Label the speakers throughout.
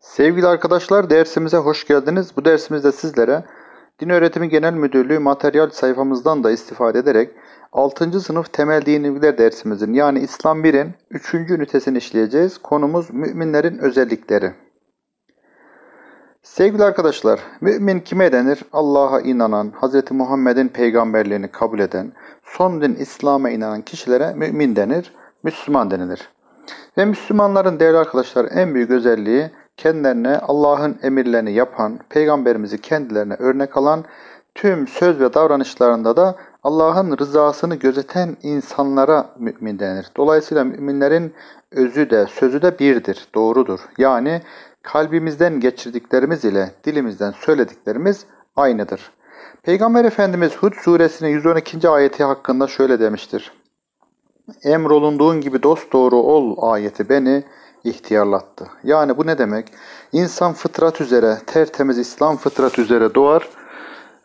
Speaker 1: Sevgili arkadaşlar dersimize hoş geldiniz. Bu dersimizde sizlere Din Öğretimi Genel Müdürlüğü materyal sayfamızdan da istifade ederek 6. sınıf temel din bilgiler dersimizin yani İslam 1'in 3. ünitesini işleyeceğiz. Konumuz müminlerin özellikleri. Sevgili arkadaşlar, mümin kime denir? Allah'a inanan, Hz. Muhammed'in peygamberliğini kabul eden, son din İslam'a inanan kişilere mümin denir, Müslüman denilir. Ve Müslümanların değerli arkadaşlar en büyük özelliği kendilerine Allah'ın emirlerini yapan, peygamberimizi kendilerine örnek alan, tüm söz ve davranışlarında da Allah'ın rızasını gözeten insanlara mümin denir. Dolayısıyla müminlerin özü de sözü de birdir, doğrudur. Yani kalbimizden geçirdiklerimiz ile dilimizden söylediklerimiz aynıdır. Peygamber Efendimiz Hud suresinin 112. ayeti hakkında şöyle demiştir. Emrolunduğun gibi dost doğru ol ayeti beni, ihtiyarlattı. Yani bu ne demek? İnsan fıtrat üzere, tertemiz İslam fıtrat üzere doğar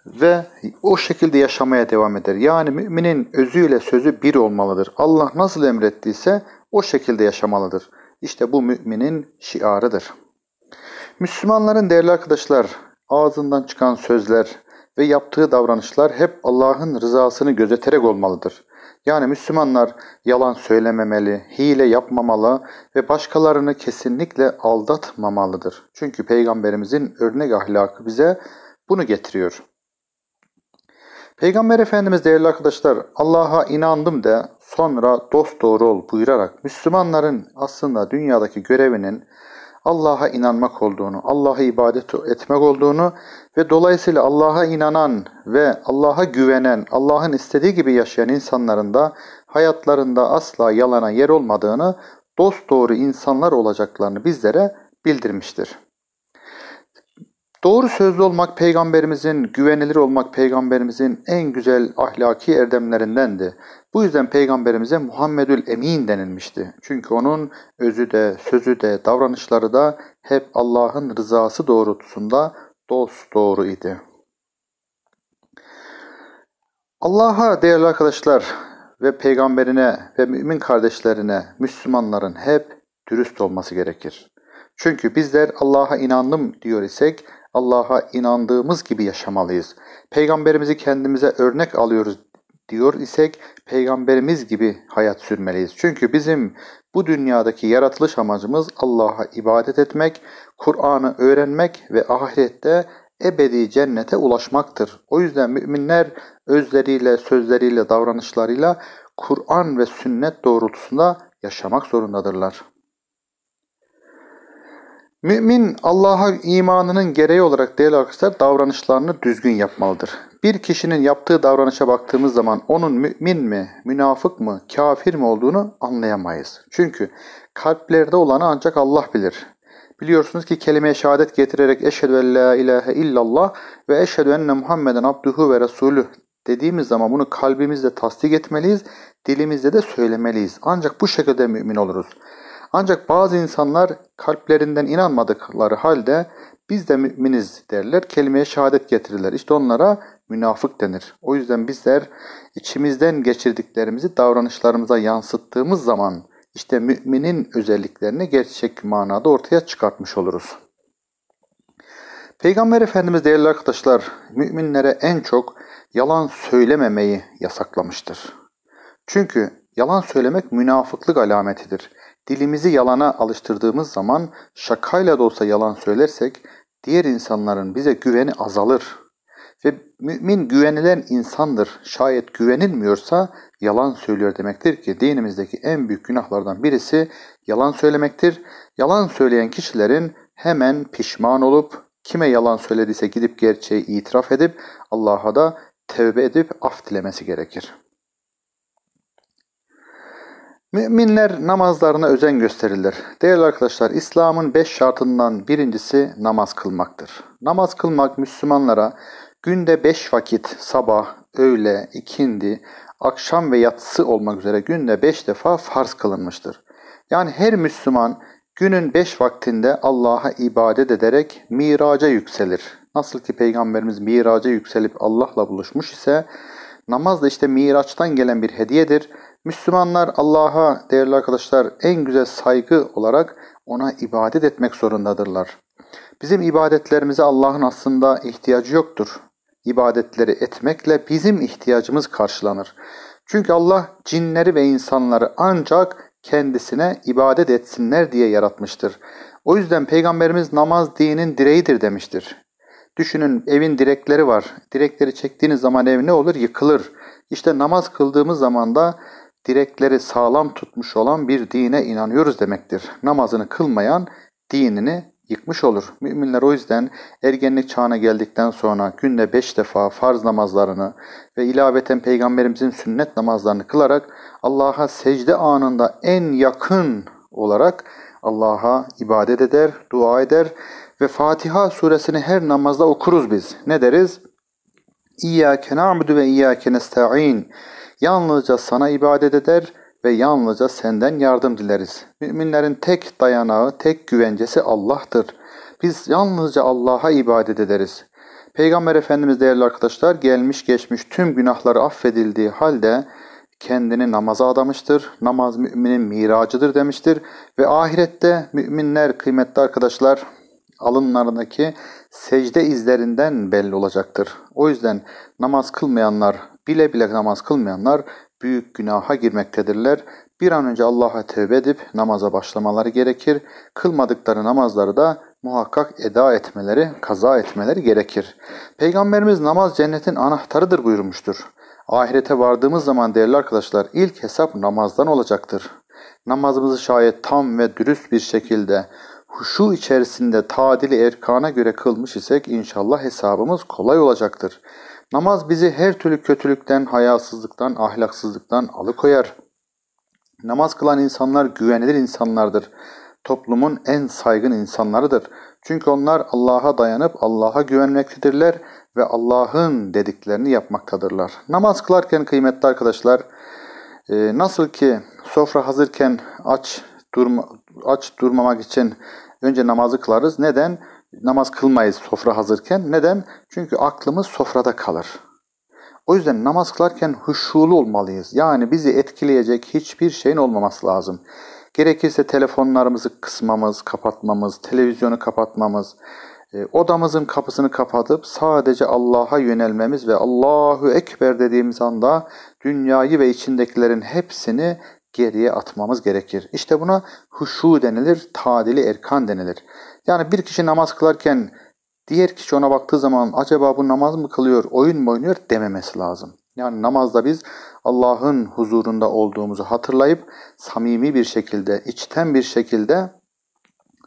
Speaker 1: ve o şekilde yaşamaya devam eder. Yani müminin özüyle sözü bir olmalıdır. Allah nasıl emrettiyse o şekilde yaşamalıdır. İşte bu müminin şiarıdır. Müslümanların değerli arkadaşlar, ağzından çıkan sözler ve yaptığı davranışlar hep Allah'ın rızasını gözeterek olmalıdır. Yani Müslümanlar yalan söylememeli, hile yapmamalı ve başkalarını kesinlikle aldatmamalıdır. Çünkü Peygamberimizin örnek ahlakı bize bunu getiriyor. Peygamber Efendimiz değerli arkadaşlar Allah'a inandım de sonra dost doğru ol buyurarak Müslümanların aslında dünyadaki görevinin Allah'a inanmak olduğunu, Allah'a ibadet etmek olduğunu ve dolayısıyla Allah'a inanan ve Allah'a güvenen, Allah'ın istediği gibi yaşayan insanların da hayatlarında asla yalana yer olmadığını, dost doğru insanlar olacaklarını bizlere bildirmiştir. Doğru sözlü olmak peygamberimizin, güvenilir olmak peygamberimizin en güzel ahlaki erdemlerindendi. Bu yüzden peygamberimize Muhammedül Emin denilmişti. Çünkü onun özü de, sözü de, davranışları da hep Allah'ın rızası doğrultusunda dost doğru idi. Allah'a değerli arkadaşlar ve peygamberine ve mümin kardeşlerine, Müslümanların hep dürüst olması gerekir. Çünkü bizler Allah'a inandım diyor isek Allah'a inandığımız gibi yaşamalıyız. Peygamberimizi kendimize örnek alıyoruz diyor isek peygamberimiz gibi hayat sürmeliyiz. Çünkü bizim bu dünyadaki yaratılış amacımız Allah'a ibadet etmek, Kur'an'ı öğrenmek ve ahirette ebedi cennete ulaşmaktır. O yüzden müminler özleriyle, sözleriyle, davranışlarıyla Kur'an ve sünnet doğrultusunda yaşamak zorundadırlar. Mümin Allah'a imanının gereği olarak değerli arkadaşlar davranışlarını düzgün yapmalıdır. Bir kişinin yaptığı davranışa baktığımız zaman onun mümin mi, münafık mı, kafir mi olduğunu anlayamayız. Çünkü kalplerde olanı ancak Allah bilir. Biliyorsunuz ki kelime-i şehadet getirerek eşhedü en la ilahe illallah ve eşhedü enne Muhammeden abduhu ve resulü dediğimiz zaman bunu kalbimizde tasdik etmeliyiz, dilimizde de söylemeliyiz. Ancak bu şekilde mümin oluruz. Ancak bazı insanlar kalplerinden inanmadıkları halde biz de müminiz derler. Kelimeye şehadet getirirler. İşte onlara münafık denir. O yüzden bizler içimizden geçirdiklerimizi davranışlarımıza yansıttığımız zaman işte müminin özelliklerini gerçek manada ortaya çıkartmış oluruz. Peygamber Efendimiz değerli arkadaşlar müminlere en çok yalan söylememeyi yasaklamıştır. Çünkü Yalan söylemek münafıklık alametidir. Dilimizi yalana alıştırdığımız zaman şakayla da olsa yalan söylersek diğer insanların bize güveni azalır. Ve mümin güvenilen insandır. Şayet güvenilmiyorsa yalan söylüyor demektir ki dinimizdeki en büyük günahlardan birisi yalan söylemektir. Yalan söyleyen kişilerin hemen pişman olup kime yalan söylediyse gidip gerçeği itiraf edip Allah'a da tevbe edip af dilemesi gerekir. Müminler namazlarına özen gösterilir. Değerli arkadaşlar, İslam'ın beş şartından birincisi namaz kılmaktır. Namaz kılmak Müslümanlara günde beş vakit sabah, öğle, ikindi, akşam ve yatsı olmak üzere günde beş defa farz kılınmıştır. Yani her Müslüman günün beş vaktinde Allah'a ibadet ederek miraca yükselir. Nasıl ki Peygamberimiz miraca yükselip Allah'la buluşmuş ise namaz da işte miraçtan gelen bir hediyedir Müslümanlar Allah'a değerli arkadaşlar en güzel saygı olarak ona ibadet etmek zorundadırlar. Bizim ibadetlerimize Allah'ın aslında ihtiyacı yoktur. İbadetleri etmekle bizim ihtiyacımız karşılanır. Çünkü Allah cinleri ve insanları ancak kendisine ibadet etsinler diye yaratmıştır. O yüzden peygamberimiz namaz dinin direğidir demiştir. Düşünün evin direkleri var. Direkleri çektiğiniz zaman ev ne olur? Yıkılır. İşte namaz kıldığımız zaman da direkleri sağlam tutmuş olan bir dine inanıyoruz demektir. Namazını kılmayan dinini yıkmış olur. Müminler o yüzden ergenlik çağına geldikten sonra günde beş defa farz namazlarını ve ilaveten Peygamberimizin sünnet namazlarını kılarak Allah'a secde anında en yakın olarak Allah'a ibadet eder, dua eder ve Fatiha suresini her namazda okuruz biz. Ne deriz? İyyâke na'budu ve iyyâke nesta'in. Yalnızca sana ibadet eder ve yalnızca senden yardım dileriz. Müminlerin tek dayanağı, tek güvencesi Allah'tır. Biz yalnızca Allah'a ibadet ederiz. Peygamber Efendimiz değerli arkadaşlar gelmiş geçmiş tüm günahları affedildiği halde kendini namaza adamıştır. Namaz müminin miracıdır demiştir. Ve ahirette müminler kıymetli arkadaşlar alınlarındaki secde izlerinden belli olacaktır. O yüzden namaz kılmayanlar bile bile namaz kılmayanlar büyük günaha girmektedirler. Bir an önce Allah'a tövbe edip namaza başlamaları gerekir. Kılmadıkları namazları da muhakkak eda etmeleri, kaza etmeleri gerekir. Peygamberimiz namaz cennetin anahtarıdır buyurmuştur. Ahirete vardığımız zaman değerli arkadaşlar ilk hesap namazdan olacaktır. Namazımızı şayet tam ve dürüst bir şekilde huşu içerisinde tadili erkana göre kılmış isek inşallah hesabımız kolay olacaktır. Namaz bizi her türlü kötülükten, hayasızlıktan, ahlaksızlıktan alıkoyar. Namaz kılan insanlar güvenilir insanlardır. Toplumun en saygın insanlarıdır. Çünkü onlar Allah'a dayanıp Allah'a güvenmektedirler ve Allah'ın dediklerini yapmaktadırlar. Namaz kılarken kıymetli arkadaşlar, e, nasıl ki sofra hazırken aç durma, aç durmamak için önce namazı kılarız. Neden? namaz kılmayız sofra hazırken. Neden? Çünkü aklımız sofrada kalır. O yüzden namaz kılarken huşulu olmalıyız. Yani bizi etkileyecek hiçbir şeyin olmaması lazım. Gerekirse telefonlarımızı kısmamız, kapatmamız, televizyonu kapatmamız, e, odamızın kapısını kapatıp sadece Allah'a yönelmemiz ve Allahu Ekber dediğimiz anda dünyayı ve içindekilerin hepsini geriye atmamız gerekir. İşte buna huşu denilir, tadili erkan denilir. Yani bir kişi namaz kılarken diğer kişi ona baktığı zaman acaba bu namaz mı kılıyor, oyun mu oynuyor dememesi lazım. Yani namazda biz Allah'ın huzurunda olduğumuzu hatırlayıp samimi bir şekilde, içten bir şekilde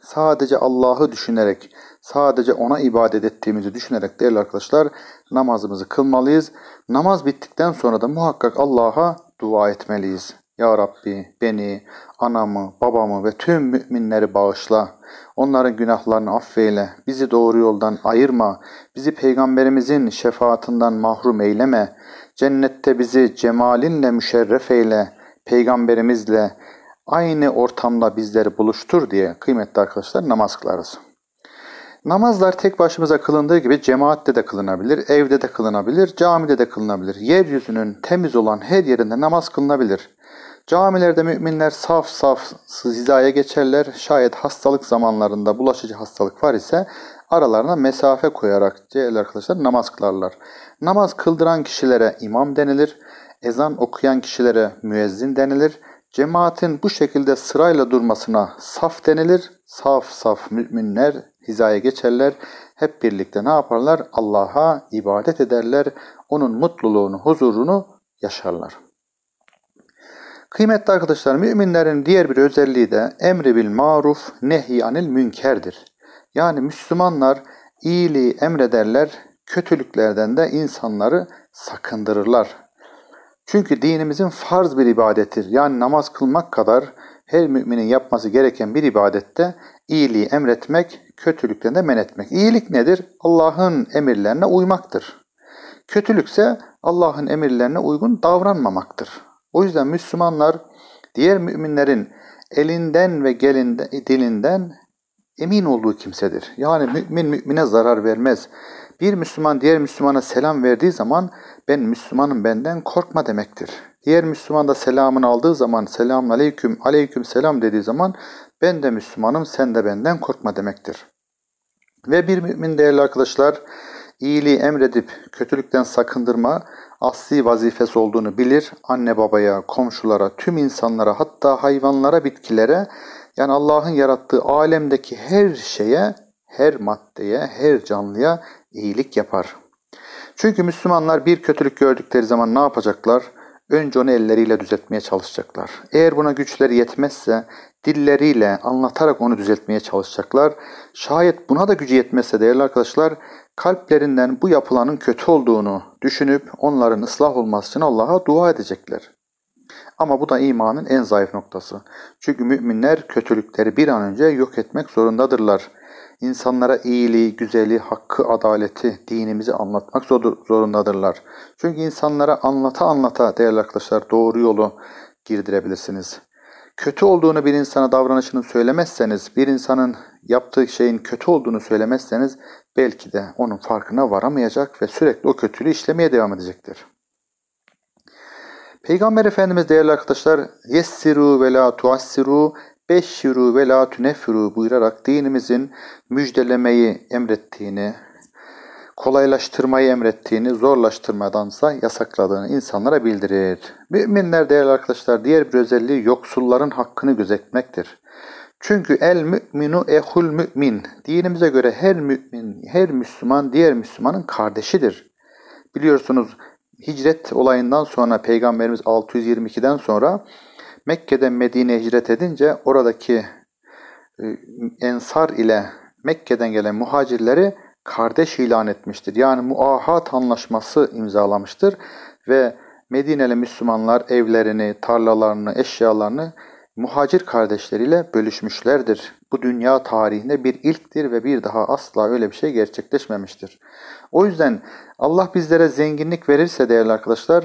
Speaker 1: sadece Allah'ı düşünerek, sadece ona ibadet ettiğimizi düşünerek değerli arkadaşlar namazımızı kılmalıyız. Namaz bittikten sonra da muhakkak Allah'a dua etmeliyiz. Ya Rabbi beni, anamı, babamı ve tüm müminleri bağışla. Onların günahlarını affeyle. Bizi doğru yoldan ayırma. Bizi peygamberimizin şefaatinden mahrum eyleme. Cennette bizi cemalinle müşerref eyle. Peygamberimizle aynı ortamda bizleri buluştur diye kıymetli arkadaşlar namaz kılarız. Namazlar tek başımıza kılındığı gibi cemaatte de kılınabilir, evde de kılınabilir, camide de kılınabilir. Yeryüzünün temiz olan her yerinde namaz kılınabilir. Camilerde müminler saf saf hizaya geçerler. Şayet hastalık zamanlarında bulaşıcı hastalık var ise aralarına mesafe koyarak değerli arkadaşlar namaz kılarlar. Namaz kıldıran kişilere imam denilir. Ezan okuyan kişilere müezzin denilir. Cemaatin bu şekilde sırayla durmasına saf denilir. Saf saf müminler hizaya geçerler. Hep birlikte ne yaparlar? Allah'a ibadet ederler. Onun mutluluğunu, huzurunu yaşarlar. Kıymetli arkadaşlar müminlerin diğer bir özelliği de emri bil maruf nehi anil münkerdir. Yani Müslümanlar iyiliği emrederler, kötülüklerden de insanları sakındırırlar. Çünkü dinimizin farz bir ibadettir. Yani namaz kılmak kadar her müminin yapması gereken bir ibadette iyiliği emretmek, kötülükten de men etmek. İyilik nedir? Allah'ın emirlerine uymaktır. Kötülükse Allah'ın emirlerine uygun davranmamaktır. O yüzden Müslümanlar diğer müminlerin elinden ve gelinde, dilinden emin olduğu kimsedir. Yani mümin mümine zarar vermez. Bir Müslüman diğer Müslümana selam verdiği zaman ben Müslümanım benden korkma demektir. Diğer Müslüman da selamını aldığı zaman selamun aleyküm aleyküm selam dediği zaman ben de Müslümanım sen de benden korkma demektir. Ve bir mümin değerli arkadaşlar iyiliği emredip kötülükten sakındırma asli vazifesi olduğunu bilir. Anne babaya, komşulara, tüm insanlara hatta hayvanlara, bitkilere yani Allah'ın yarattığı alemdeki her şeye, her maddeye, her canlıya iyilik yapar. Çünkü Müslümanlar bir kötülük gördükleri zaman ne yapacaklar? Önce onu elleriyle düzeltmeye çalışacaklar. Eğer buna güçleri yetmezse dilleriyle anlatarak onu düzeltmeye çalışacaklar. Şayet buna da gücü yetmezse değerli arkadaşlar kalplerinden bu yapılanın kötü olduğunu düşünüp onların ıslah olması için Allah'a dua edecekler. Ama bu da imanın en zayıf noktası. Çünkü müminler kötülükleri bir an önce yok etmek zorundadırlar. İnsanlara iyiliği, güzeli, hakkı, adaleti, dinimizi anlatmak zorundadırlar. Çünkü insanlara anlata anlata değerli arkadaşlar doğru yolu girdirebilirsiniz. Kötü olduğunu bir insana davranışını söylemezseniz, bir insanın yaptığı şeyin kötü olduğunu söylemezseniz belki de onun farkına varamayacak ve sürekli o kötülüğü işlemeye devam edecektir. Peygamber Efendimiz değerli arkadaşlar yessiru ve la tuassiru beşşiru ve la tünefiru buyurarak dinimizin müjdelemeyi emrettiğini, kolaylaştırmayı emrettiğini, zorlaştırmadansa yasakladığını insanlara bildirir. Müminler değerli arkadaşlar diğer bir özelliği yoksulların hakkını gözetmektir. Çünkü el müminu ehul mümin. Dinimize göre her mümin, her Müslüman diğer Müslümanın kardeşidir. Biliyorsunuz hicret olayından sonra Peygamberimiz 622'den sonra Mekke'den Medine'ye hicret edince oradaki e, ensar ile Mekke'den gelen muhacirleri kardeş ilan etmiştir. Yani muahat anlaşması imzalamıştır ve Medineli Müslümanlar evlerini, tarlalarını, eşyalarını muhacir kardeşleriyle bölüşmüşlerdir. Bu dünya tarihinde bir ilktir ve bir daha asla öyle bir şey gerçekleşmemiştir. O yüzden Allah bizlere zenginlik verirse değerli arkadaşlar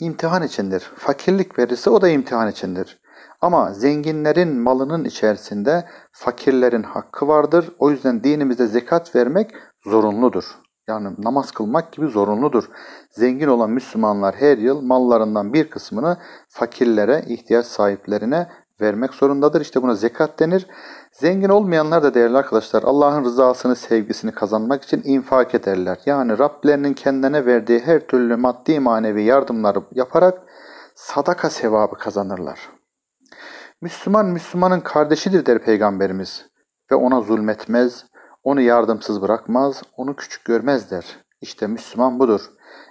Speaker 1: imtihan içindir. Fakirlik verirse o da imtihan içindir. Ama zenginlerin malının içerisinde fakirlerin hakkı vardır. O yüzden dinimizde zekat vermek zorunludur yani namaz kılmak gibi zorunludur. Zengin olan Müslümanlar her yıl mallarından bir kısmını fakirlere, ihtiyaç sahiplerine vermek zorundadır. İşte buna zekat denir. Zengin olmayanlar da değerli arkadaşlar Allah'ın rızasını, sevgisini kazanmak için infak ederler. Yani Rablerinin kendine verdiği her türlü maddi manevi yardımları yaparak sadaka sevabı kazanırlar. Müslüman Müslümanın kardeşidir der Peygamberimiz ve ona zulmetmez, onu yardımsız bırakmaz, onu küçük görmez der. İşte Müslüman budur.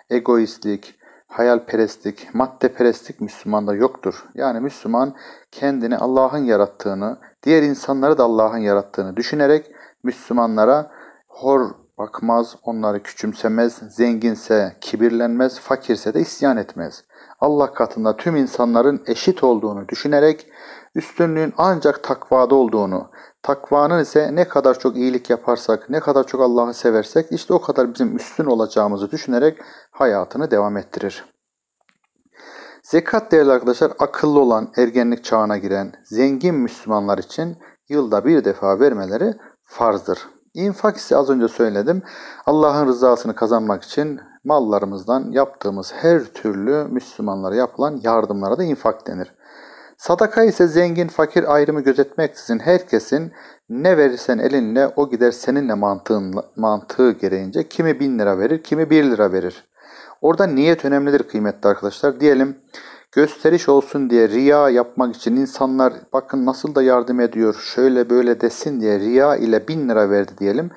Speaker 1: Egoistlik, hayalperestlik, maddeperestlik Müslümanda yoktur. Yani Müslüman kendini Allah'ın yarattığını, diğer insanları da Allah'ın yarattığını düşünerek Müslümanlara hor bakmaz, onları küçümsemez, zenginse kibirlenmez, fakirse de isyan etmez. Allah katında tüm insanların eşit olduğunu düşünerek üstünlüğün ancak takvada olduğunu, Takvanın ise ne kadar çok iyilik yaparsak, ne kadar çok Allah'ı seversek işte o kadar bizim üstün olacağımızı düşünerek hayatını devam ettirir. Zekat değerli arkadaşlar akıllı olan, ergenlik çağına giren, zengin Müslümanlar için yılda bir defa vermeleri farzdır. İnfak ise az önce söyledim. Allah'ın rızasını kazanmak için mallarımızdan yaptığımız her türlü Müslümanlara yapılan yardımlara da infak denir. Sadaka ise zengin fakir ayrımı gözetmeksizin herkesin ne verirsen elinle o gider seninle mantığın, mantığı gereğince kimi bin lira verir kimi bir lira verir. Orada niyet önemlidir kıymetli arkadaşlar. Diyelim gösteriş olsun diye riya yapmak için insanlar bakın nasıl da yardım ediyor şöyle böyle desin diye riya ile bin lira verdi diyelim.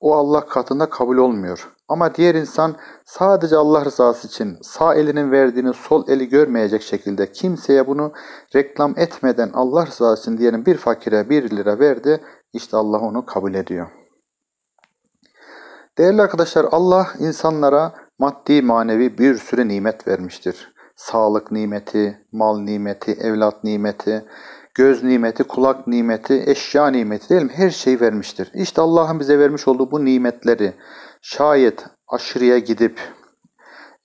Speaker 1: O Allah katında kabul olmuyor. Ama diğer insan sadece Allah rızası için sağ elinin verdiğini sol eli görmeyecek şekilde kimseye bunu reklam etmeden Allah rızası için diyelim bir fakire bir lira verdi. İşte Allah onu kabul ediyor. Değerli arkadaşlar Allah insanlara maddi manevi bir sürü nimet vermiştir. Sağlık nimeti, mal nimeti, evlat nimeti, göz nimeti, kulak nimeti, eşya nimeti değil Her şeyi vermiştir. İşte Allah'ın bize vermiş olduğu bu nimetleri Şayet aşırıya gidip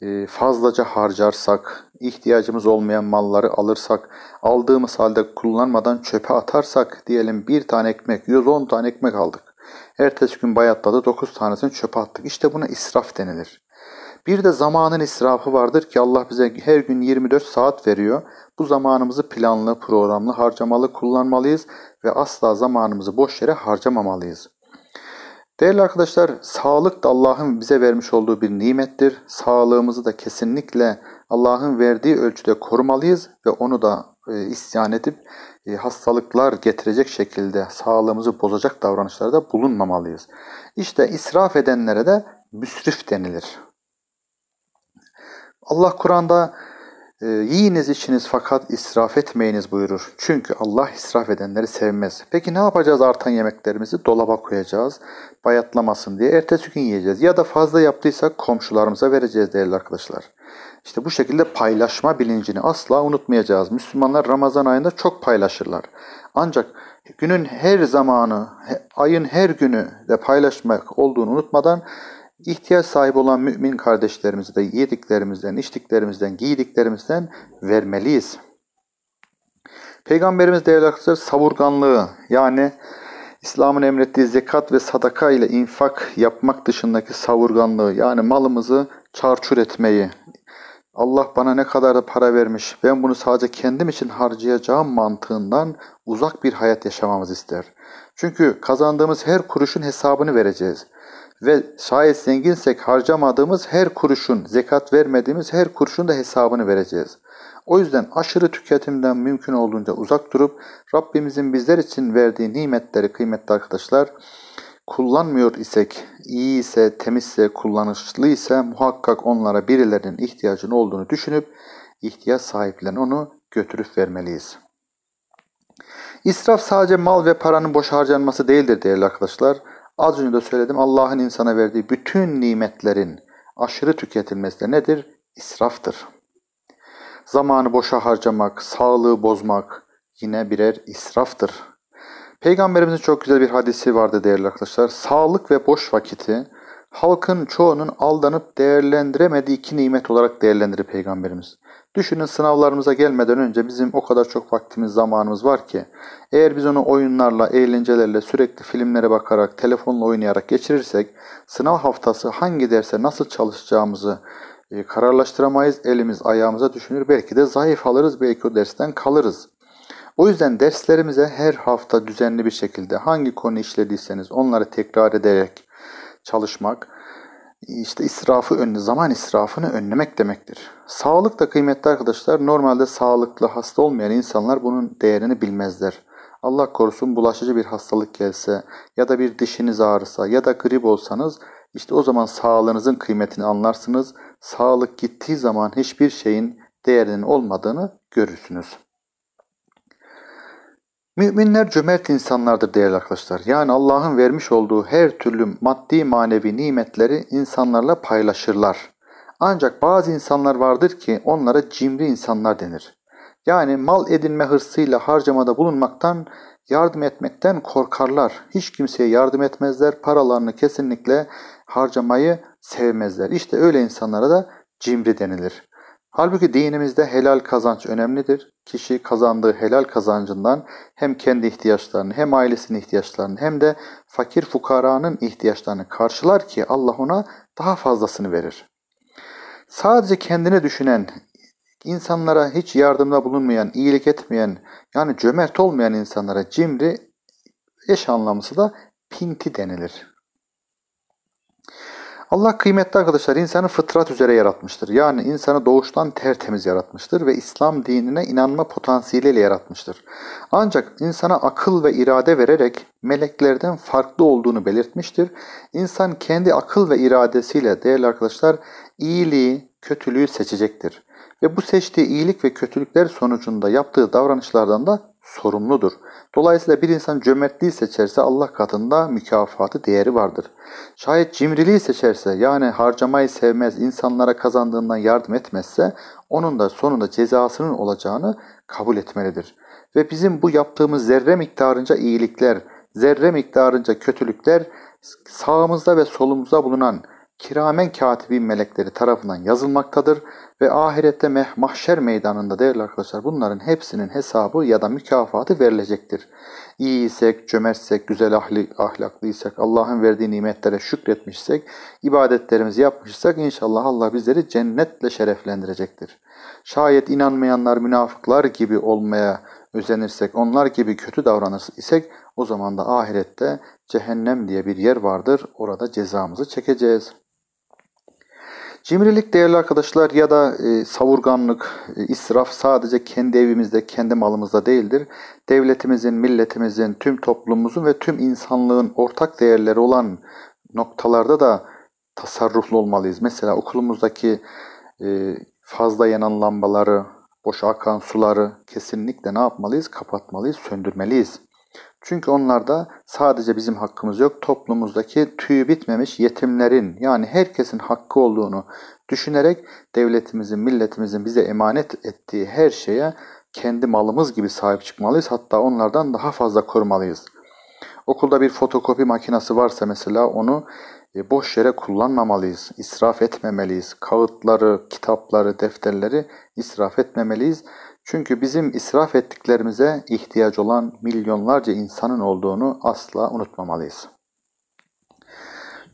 Speaker 1: e, fazlaca harcarsak, ihtiyacımız olmayan malları alırsak, aldığımız halde kullanmadan çöpe atarsak diyelim bir tane ekmek yiyoruz tane ekmek aldık. Ertesi gün bayatladı 9 tanesini çöpe attık. İşte buna israf denilir. Bir de zamanın israfı vardır ki Allah bize her gün 24 saat veriyor. Bu zamanımızı planlı, programlı, harcamalı kullanmalıyız ve asla zamanımızı boş yere harcamamalıyız. Değerli arkadaşlar, sağlık da Allah'ın bize vermiş olduğu bir nimettir. Sağlığımızı da kesinlikle Allah'ın verdiği ölçüde korumalıyız ve onu da e, isyan edip e, hastalıklar getirecek şekilde sağlığımızı bozacak davranışlarda bulunmamalıyız. İşte israf edenlere de müsrif denilir. Allah Kur'an'da ee, yiyiniz içiniz fakat israf etmeyiniz buyurur. Çünkü Allah israf edenleri sevmez. Peki ne yapacağız artan yemeklerimizi? Dolaba koyacağız. Bayatlamasın diye ertesi gün yiyeceğiz. Ya da fazla yaptıysak komşularımıza vereceğiz değerli arkadaşlar. İşte bu şekilde paylaşma bilincini asla unutmayacağız. Müslümanlar Ramazan ayında çok paylaşırlar. Ancak günün her zamanı, ayın her günü de paylaşmak olduğunu unutmadan İhtiyaç sahibi olan mümin kardeşlerimize de yediklerimizden, içtiklerimizden, giydiklerimizden vermeliyiz. Peygamberimiz değerli arkadaşlar savurganlığı yani İslam'ın emrettiği zekat ve sadaka ile infak yapmak dışındaki savurganlığı yani malımızı çarçur etmeyi, Allah bana ne kadar da para vermiş, ben bunu sadece kendim için harcayacağım mantığından uzak bir hayat yaşamamız ister. Çünkü kazandığımız her kuruşun hesabını vereceğiz. Ve şayet zenginsek harcamadığımız her kuruşun, zekat vermediğimiz her kuruşun da hesabını vereceğiz. O yüzden aşırı tüketimden mümkün olduğunca uzak durup Rabbimizin bizler için verdiği nimetleri kıymetli arkadaşlar kullanmıyor isek, iyi ise, temizse, kullanışlı ise muhakkak onlara birilerinin ihtiyacının olduğunu düşünüp ihtiyaç sahiplerine onu götürüp vermeliyiz. İsraf sadece mal ve paranın boş harcanması değildir değerli arkadaşlar. Az önce de söyledim Allah'ın insana verdiği bütün nimetlerin aşırı tüketilmesi de nedir? İsraftır. Zamanı boşa harcamak, sağlığı bozmak yine birer israftır. Peygamberimizin çok güzel bir hadisi vardı değerli arkadaşlar. Sağlık ve boş vakiti halkın çoğunun aldanıp değerlendiremediği iki nimet olarak değerlendirir Peygamberimiz. Düşünün sınavlarımıza gelmeden önce bizim o kadar çok vaktimiz, zamanımız var ki eğer biz onu oyunlarla, eğlencelerle, sürekli filmlere bakarak, telefonla oynayarak geçirirsek sınav haftası hangi derse nasıl çalışacağımızı e, kararlaştıramayız, elimiz ayağımıza düşünür, belki de zayıf alırız, belki o dersten kalırız. O yüzden derslerimize her hafta düzenli bir şekilde hangi konu işlediyseniz onları tekrar ederek çalışmak, işte israfı önlü, zaman israfını önlemek demektir. Sağlık da kıymetli arkadaşlar. Normalde sağlıklı hasta olmayan insanlar bunun değerini bilmezler. Allah korusun bulaşıcı bir hastalık gelse ya da bir dişiniz ağrısa ya da grip olsanız işte o zaman sağlığınızın kıymetini anlarsınız. Sağlık gittiği zaman hiçbir şeyin değerinin olmadığını görürsünüz. Müminler cömert insanlardır değerli arkadaşlar. Yani Allah'ın vermiş olduğu her türlü maddi manevi nimetleri insanlarla paylaşırlar. Ancak bazı insanlar vardır ki onlara cimri insanlar denir. Yani mal edinme hırsıyla harcamada bulunmaktan, yardım etmekten korkarlar. Hiç kimseye yardım etmezler, paralarını kesinlikle harcamayı sevmezler. İşte öyle insanlara da cimri denilir. Halbuki dinimizde helal kazanç önemlidir kişi kazandığı helal kazancından hem kendi ihtiyaçlarını hem ailesinin ihtiyaçlarını hem de fakir fukaranın ihtiyaçlarını karşılar ki Allah ona daha fazlasını verir. Sadece kendini düşünen, insanlara hiç yardımda bulunmayan, iyilik etmeyen, yani cömert olmayan insanlara cimri eş anlamısı da pinti denilir. Allah kıymetli arkadaşlar insanı fıtrat üzere yaratmıştır. Yani insanı doğuştan tertemiz yaratmıştır ve İslam dinine inanma potansiyeliyle yaratmıştır. Ancak insana akıl ve irade vererek meleklerden farklı olduğunu belirtmiştir. İnsan kendi akıl ve iradesiyle değerli arkadaşlar iyiliği, kötülüğü seçecektir. Ve bu seçtiği iyilik ve kötülükler sonucunda yaptığı davranışlardan da sorumludur. Dolayısıyla bir insan cömertliği seçerse Allah katında mükafatı değeri vardır. Şayet cimriliği seçerse yani harcamayı sevmez, insanlara kazandığından yardım etmezse onun da sonunda cezasının olacağını kabul etmelidir. Ve bizim bu yaptığımız zerre miktarınca iyilikler, zerre miktarınca kötülükler sağımızda ve solumuzda bulunan kiramen katibi melekleri tarafından yazılmaktadır ve ahirette meh mahşer meydanında değerli arkadaşlar bunların hepsinin hesabı ya da mükafatı verilecektir. İyi isek, cömertsek, güzel ahli, ahlaklıysak, Allah'ın verdiği nimetlere şükretmişsek, ibadetlerimizi yapmışsak inşallah Allah bizleri cennetle şereflendirecektir. Şayet inanmayanlar münafıklar gibi olmaya özenirsek, onlar gibi kötü davranırsak, o zaman da ahirette cehennem diye bir yer vardır. Orada cezamızı çekeceğiz. Cimrilik değerli arkadaşlar ya da e, savurganlık, e, israf sadece kendi evimizde, kendi malımızda değildir. Devletimizin, milletimizin, tüm toplumumuzun ve tüm insanlığın ortak değerleri olan noktalarda da tasarruflu olmalıyız. Mesela okulumuzdaki e, fazla yanan lambaları, boş akan suları kesinlikle ne yapmalıyız? Kapatmalıyız, söndürmeliyiz. Çünkü onlarda sadece bizim hakkımız yok. Toplumumuzdaki tüyü bitmemiş yetimlerin yani herkesin hakkı olduğunu düşünerek devletimizin, milletimizin bize emanet ettiği her şeye kendi malımız gibi sahip çıkmalıyız. Hatta onlardan daha fazla korumalıyız. Okulda bir fotokopi makinesi varsa mesela onu e, boş yere kullanmamalıyız, israf etmemeliyiz. Kağıtları, kitapları, defterleri israf etmemeliyiz. Çünkü bizim israf ettiklerimize ihtiyaç olan milyonlarca insanın olduğunu asla unutmamalıyız.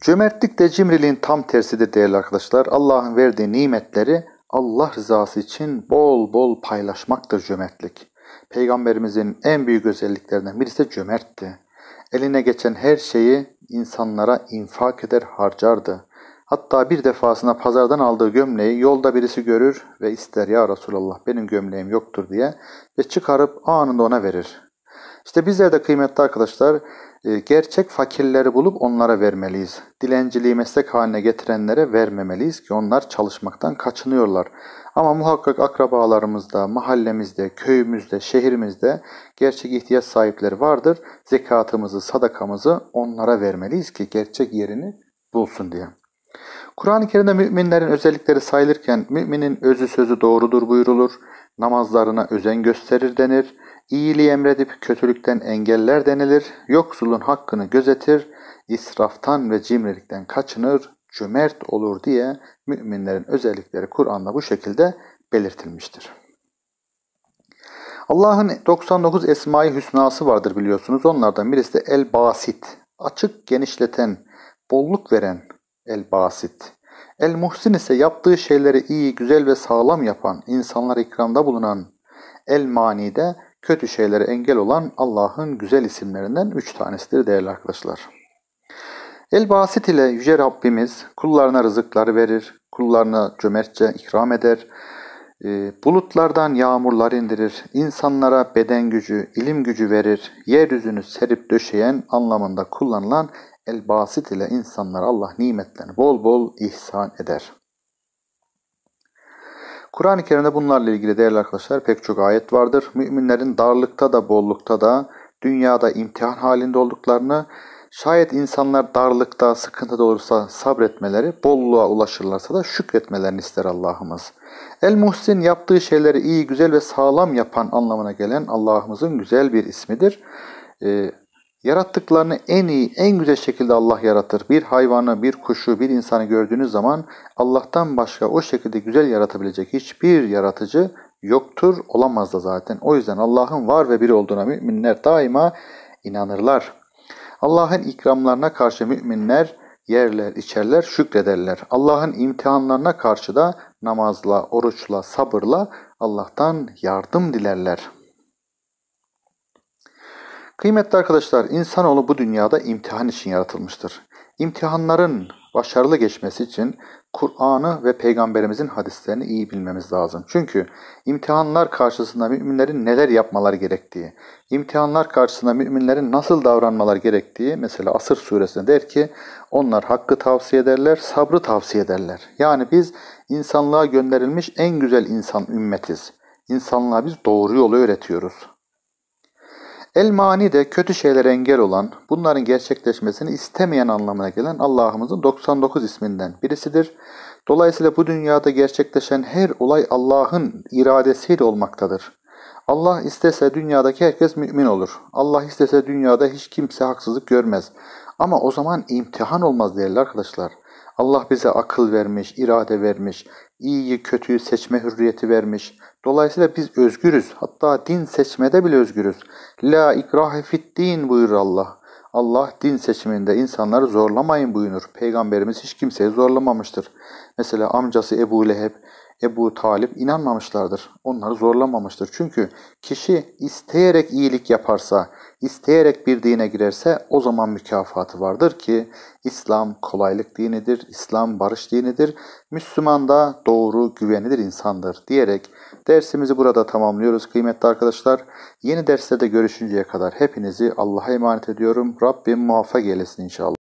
Speaker 1: Cömertlik de cimriliğin tam tersidir değerli arkadaşlar. Allah'ın verdiği nimetleri Allah rızası için bol bol paylaşmaktır cömertlik. Peygamberimizin en büyük özelliklerinden birisi cömertti. Eline geçen her şeyi insanlara infak eder harcardı. Hatta bir defasına pazardan aldığı gömleği yolda birisi görür ve ister ya Resulallah benim gömleğim yoktur diye ve çıkarıp anında ona verir. İşte bizler de kıymetli arkadaşlar e, gerçek fakirleri bulup onlara vermeliyiz. Dilenciliği meslek haline getirenlere vermemeliyiz ki onlar çalışmaktan kaçınıyorlar. Ama muhakkak akrabalarımızda, mahallemizde, köyümüzde, şehrimizde gerçek ihtiyaç sahipleri vardır. Zekatımızı, sadakamızı onlara vermeliyiz ki gerçek yerini bulsun diye. Kur'an-ı Kerim'de müminlerin özellikleri sayılırken müminin özü sözü doğrudur buyurulur, namazlarına özen gösterir denir, iyiliği emredip kötülükten engeller denilir, yoksulun hakkını gözetir, israftan ve cimrilikten kaçınır, cömert olur diye müminlerin özellikleri Kur'an'da bu şekilde belirtilmiştir. Allah'ın 99 Esma-i Hüsna'sı vardır biliyorsunuz. Onlardan birisi de El-Basit, açık genişleten, bolluk veren, El-Basit El Muhsin ise yaptığı şeyleri iyi, güzel ve sağlam yapan, insanlar ikramda bulunan, El Mani de kötü şeylere engel olan Allah'ın güzel isimlerinden üç tanesidir değerli arkadaşlar. El Basit ile Yüce Rabbimiz kullarına rızıklar verir, kullarına cömertçe ikram eder, e, bulutlardan yağmurlar indirir, insanlara beden gücü, ilim gücü verir, yeryüzünü serip döşeyen anlamında kullanılan El Basit ile insanlara Allah nimetlerini bol bol ihsan eder. Kur'an-ı Kerim'de bunlarla ilgili değerli arkadaşlar pek çok ayet vardır. Müminlerin darlıkta da bollukta da dünyada imtihan halinde olduklarını, şayet insanlar darlıkta, sıkıntıda olursa sabretmeleri, bolluğa ulaşırlarsa da şükretmelerini ister Allah'ımız. El Muhsin yaptığı şeyleri iyi, güzel ve sağlam yapan anlamına gelen Allah'ımızın güzel bir ismidir. Ee, Yarattıklarını en iyi, en güzel şekilde Allah yaratır. Bir hayvanı, bir kuşu, bir insanı gördüğünüz zaman Allah'tan başka o şekilde güzel yaratabilecek hiçbir yaratıcı yoktur, olamaz da zaten. O yüzden Allah'ın var ve bir olduğuna müminler daima inanırlar. Allah'ın ikramlarına karşı müminler yerler, içerler, şükrederler. Allah'ın imtihanlarına karşı da namazla, oruçla, sabırla Allah'tan yardım dilerler.'' Kıymetli arkadaşlar, insanoğlu bu dünyada imtihan için yaratılmıştır. İmtihanların başarılı geçmesi için Kur'an'ı ve Peygamberimizin hadislerini iyi bilmemiz lazım. Çünkü imtihanlar karşısında müminlerin neler yapmaları gerektiği, imtihanlar karşısında müminlerin nasıl davranmaları gerektiği, mesela Asır suresinde der ki, onlar hakkı tavsiye ederler, sabrı tavsiye ederler. Yani biz insanlığa gönderilmiş en güzel insan ümmetiz. İnsanlığa biz doğru yolu öğretiyoruz. El mani de kötü şeylere engel olan, bunların gerçekleşmesini istemeyen anlamına gelen Allah'ımızın 99 isminden birisidir. Dolayısıyla bu dünyada gerçekleşen her olay Allah'ın iradesiyle olmaktadır. Allah istese dünyadaki herkes mümin olur. Allah istese dünyada hiç kimse haksızlık görmez. Ama o zaman imtihan olmaz değerli arkadaşlar. Allah bize akıl vermiş, irade vermiş, iyiyi kötüyü seçme hürriyeti vermiş, Dolayısıyla biz özgürüz. Hatta din seçmede bile özgürüz. La ikrahe fit din buyurur Allah. Allah din seçiminde insanları zorlamayın buyurur. Peygamberimiz hiç kimseyi zorlamamıştır. Mesela amcası Ebu Leheb Ebu Talip inanmamışlardır. Onları zorlamamıştır. Çünkü kişi isteyerek iyilik yaparsa, isteyerek bir dine girerse o zaman mükafatı vardır ki İslam kolaylık dinidir, İslam barış dinidir, Müslüman da doğru güvenilir insandır diyerek dersimizi burada tamamlıyoruz kıymetli arkadaşlar. Yeni derslerde görüşünceye kadar hepinizi Allah'a emanet ediyorum. Rabbim muvaffak eylesin inşallah.